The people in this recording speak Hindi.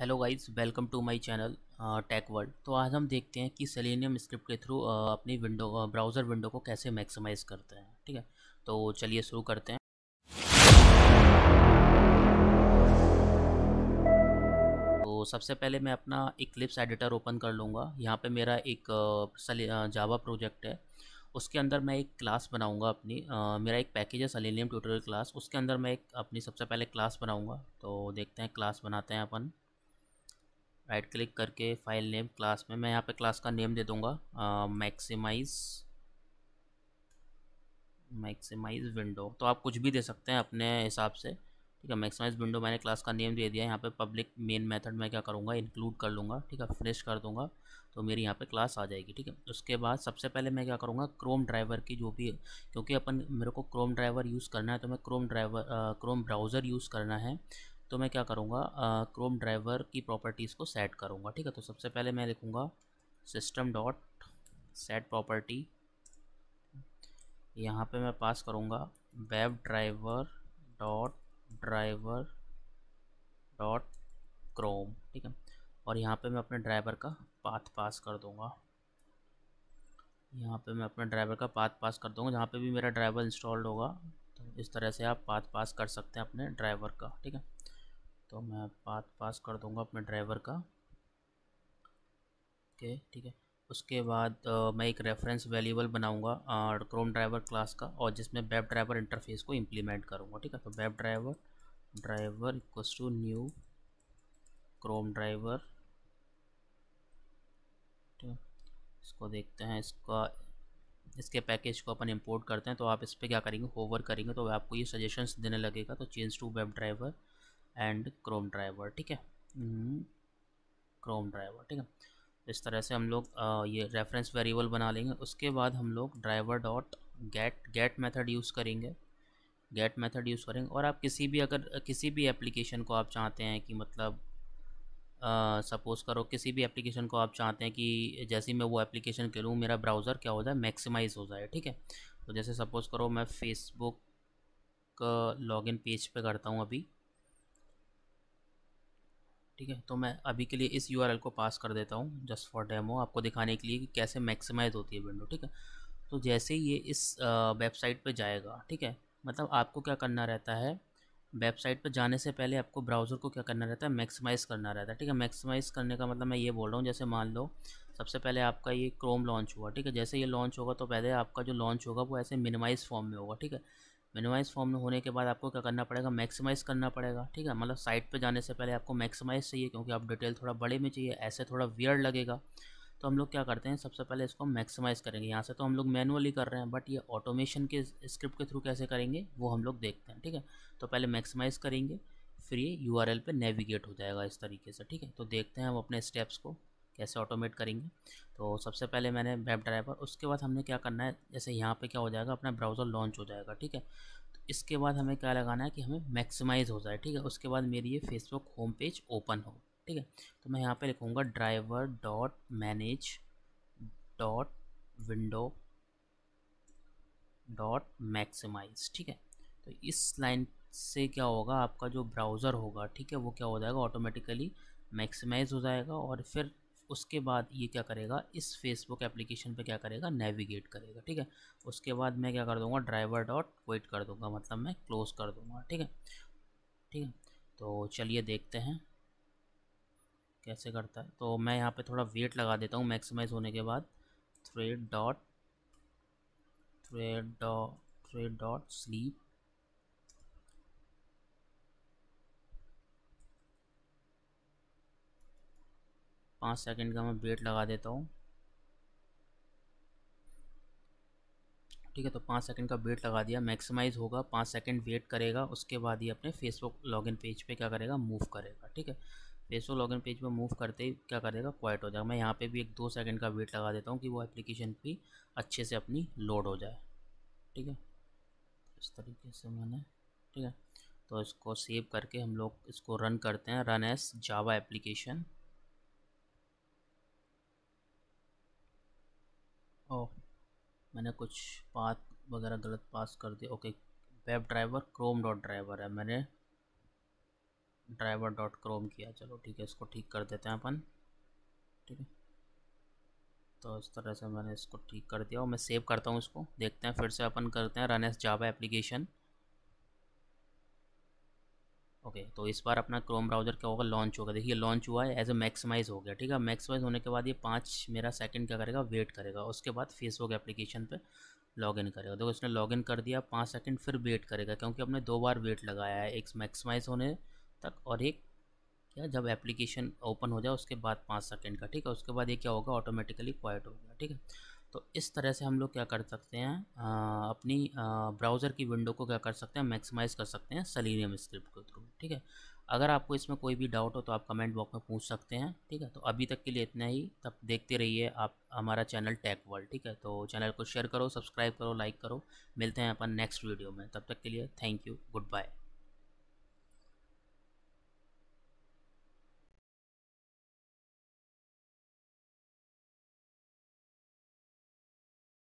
hello guys welcome to my channel tech world तो आज हम देखते हैं कि सेलेनियम स्क्रिप्ट के थ्रू अपनी विंडो ब्राउज़र विंडो को कैसे मैक्सिमाइज करते हैं ठीक है तो चलिए शुरू करते हैं तो सबसे पहले मैं अपना एक क्लिप्स एडिटर ओपन कर लूँगा यहाँ पे मेरा एक जावा प्रोजेक्ट है उसके अंदर मैं एक क्लास बनाऊंगा अपनी आ, मेरा एक पैकेज है सलेनियम ट्यूटोरियल क्लास उसके अंदर मैं एक अपनी सबसे पहले क्लास बनाऊंगा तो देखते हैं क्लास बनाते हैं अपन राइट क्लिक करके फाइल नेम क्लास में मैं यहाँ पे क्लास का नेम दे दूँगा मैक्सिमाइज़ मैक्सिमाइज़ विंडो तो आप कुछ भी दे सकते हैं अपने हिसाब से ठीक है मैक्सिमाइज़ विंडो मैंने क्लास का नेम दे दिया यहाँ पे पब्लिक मेन मेथड मैं क्या करूँगा इंक्लूड कर लूँगा ठीक है फिनिश कर दूँगा तो मेरी यहाँ पे क्लास आ जाएगी ठीक है उसके बाद सबसे पहले मैं क्या करूँगा क्रोम ड्राइवर की जो भी क्योंकि अपन मेरे को क्रोम ड्राइवर यूज़ करना है तो मैं chrome driver chrome browser use करना है तो मैं क्या करूँगा क्रोम ड्राइवर की प्रॉपर्टीज़ को सेट करूँगा ठीक है तो सबसे पहले मैं लिखूँगा सिस्टम डॉट सेट प्रॉपर्टी यहाँ पे मैं पास करूँगा web driver dot driver dot chrome ठीक है और यहाँ पे मैं अपने ड्राइवर का पाथ पास कर दूँगा यहाँ पे मैं अपने ड्राइवर का पाथ पास कर दूँगा जहाँ पे भी मेरा ड्राइवर इंस्टॉल्ड होगा तो इस तरह से आप पाथ पास कर सकते हैं अपने ड्राइवर का ठीक है तो मैं पाथ पास कर दूंगा अपने ड्राइवर का ओके ठीक है उसके बाद आ, मैं एक रेफरेंस वैल्यूबल बनाऊंगा क्रोम ड्राइवर क्लास का और जिसमें वेब ड्राइवर इंटरफेस को इम्प्लीमेंट करूंगा ठीक है तो web driver driver equals to new chrome driver ठीक है इसको देखते हैं इसका इसके पैकेज को अपन इंपोर्ट करते हैं तो आप इस पर क्या करेंगे होवर करेंगे तो आपको ये सजेशंस देने लगेगा तो change to web driver and chrome driver ठीक है हम्म, क्रोम ड्राइवर ठीक है इस तरह से हम लोग ये रेफरेंस वेरिएबल बना लेंगे उसके बाद हम लोग driver dot get get method use करेंगे गेट मेथड यूज़ करेंगे और आप किसी भी अगर किसी भी एप्लीकेशन को आप चाहते हैं कि मतलब सपोज़ करो किसी भी एप्लीकेशन को आप चाहते हैं कि जैसे मैं वो एप्लीकेशन करूँ लूँ मेरा ब्राउज़र क्या हो जाए मैक्सिमाइज हो जाए ठीक है तो जैसे सपोज़ करो मैं फेसबुक लॉगिन पेज पे करता हूँ अभी ठीक है तो मैं अभी के लिए इस यू को पास कर देता हूँ जस्ट फॉर डेमो आपको दिखाने के लिए कि कैसे मैक्सिमाइज होती है विंडो ठीक है तो जैसे ही ये इस वेबसाइट पे जाएगा ठीक है मतलब आपको क्या करना रहता है वेबसाइट पर जाने से पहले आपको ब्राउज़र को क्या करना रहता है मैक्सिमाइज़ करना रहता है ठीक है मैक्सिमाइज़ करने का मतलब मैं ये बोल रहा हूँ जैसे मान लो सबसे पहले आपका ये क्रोम लॉन्च हुआ ठीक है जैसे ये लॉन्च होगा तो पहले आपका जो लॉन्च होगा वो ऐसे मिनिमाइज़ फॉर्म में होगा ठीक है मिनिमाइज फॉर्म में होने के बाद आपको क्या करना पड़ेगा मैक्सिमाइज़ करना पड़ेगा ठीक है मतलब साइट पे जाने से पहले आपको मैक्सिमाइज़ चाहिए क्योंकि आप डिटेल थोड़ा बड़े में चाहिए ऐसे थोड़ा वियर लगेगा तो हम लोग क्या करते हैं सबसे पहले इसको मैक्सिमाइज़ करेंगे यहाँ से तो हम लोग मैनुअली कर रहे हैं बट ये ऑटोमेशन के स्क्रिप्ट के थ्रू कैसे करेंगे वो हम लोग देखते हैं ठीक है तो पहले मैक्सिमाइज़ करेंगे फिर ये यू आर एल पर नेविगेट हो जाएगा इस तरीके से ठीक है तो देखते हैं हम अपने स्टेप्स को कैसे ऑटोमेट करेंगे तो सबसे पहले मैंने वेब ड्राइवर उसके बाद हमने क्या करना है जैसे यहाँ पे क्या हो जाएगा अपना ब्राउज़र लॉन्च हो जाएगा ठीक है तो इसके बाद हमें क्या लगाना है कि हमें मैक्सिमाइज़ हो जाए ठीक है उसके बाद मेरी ये फेसबुक होम पेज ओपन हो ठीक है तो मैं यहाँ पर लिखूँगा driver dot manage dot window dot maximize ठीक है तो इस लाइन से क्या होगा आपका जो ब्राउज़र होगा ठीक है वो क्या हो जाएगा ऑटोमेटिकली मैक्सिमाइज हो जाएगा और फिर उसके बाद ये क्या करेगा इस फेसबुक एप्लीकेशन पे क्या करेगा नेविगेट करेगा ठीक है उसके बाद मैं क्या कर दूंगा ड्राइवर डॉट वेट कर दूंगा मतलब मैं क्लोज कर दूंगा ठीक है ठीक है तो चलिए देखते हैं कैसे करता है तो मैं यहाँ पे थोड़ा वेट लगा देता हूँ मैक्सिमाइज होने के बाद thread dot thread dot thread dot sleep पाँच सेकंड का मैं वेट लगा देता हूँ ठीक है तो पाँच सेकंड का वेट लगा दिया मैक्सिमाइज होगा पाँच सेकंड वेट करेगा उसके बाद ही अपने फेसबुक लॉगिन पेज पे क्या करेगा मूव करेगा ठीक है फेसबुक लॉगिन पेज पे मूव करते ही क्या करेगा क्वाइट हो जाएगा मैं यहाँ पे भी एक दो सेकंड का वेट लगा देता हूँ कि वो एप्लीकेशन भी अच्छे से अपनी लोड हो जाए ठीक है इस तरीके से मैंने ठीक है तो इसको सेव करके हम लोग इसको रन करते हैं रन एस जावा एप्लीकेशन ओ मैंने कुछ पाथ वगैरह गलत पास कर दिया okay web driver chrome dot driver है मैंने ड्राइवर डॉट क्रोम किया चलो ठीक है इसको ठीक कर देते हैं अपन ठीक है तो इस तरह से मैंने इसको ठीक कर दिया और मैं सेव करता हूँ इसको देखते हैं फिर से अपन करते हैं run as Java application okay तो इस बार अपना क्रोम ब्राउज़र क्या होगा लॉन्च होगा देखिए लॉन्च हुआ है एज ए मैक्सिमाइज हो गया ठीक है मैक्सिमाइज होने के बाद ये पाँच मेरा सेकंड क्या करेगा वेट करेगा उसके बाद फेसबुक एप्लीकेशन पे लॉगिन करेगा देखो इसने लॉगिन कर दिया पाँच सेकंड फिर वेट करेगा क्योंकि हमने दो बार वेट लगाया है एक मैक्सीमाइज होने तक और एक क्या जब एप्लीकेशन ओपन हो जाए उसके बाद पाँच सेकेंड का ठीक है उसके बाद ये क्या होगा ऑटोमेटिकली क्वाइट होगा ठीक है तो इस तरह से हम लोग क्या कर सकते हैं आ, अपनी ब्राउज़र की विंडो को क्या कर सकते हैं मैक्सिमाइज़ कर सकते हैं सलीनियम स्क्रिप्ट के थ्रू ठीक है अगर आपको इसमें कोई भी डाउट हो तो आप कमेंट बॉक्स में पूछ सकते हैं ठीक है तो अभी तक के लिए इतना ही तब देखते रहिए आप हमारा चैनल टैक वर्ल्ड ठीक है तो चैनल को शेयर करो सब्सक्राइब करो लाइक करो मिलते हैं अपन नेक्स्ट वीडियो में तब तक के लिए थैंक यू गुड बाय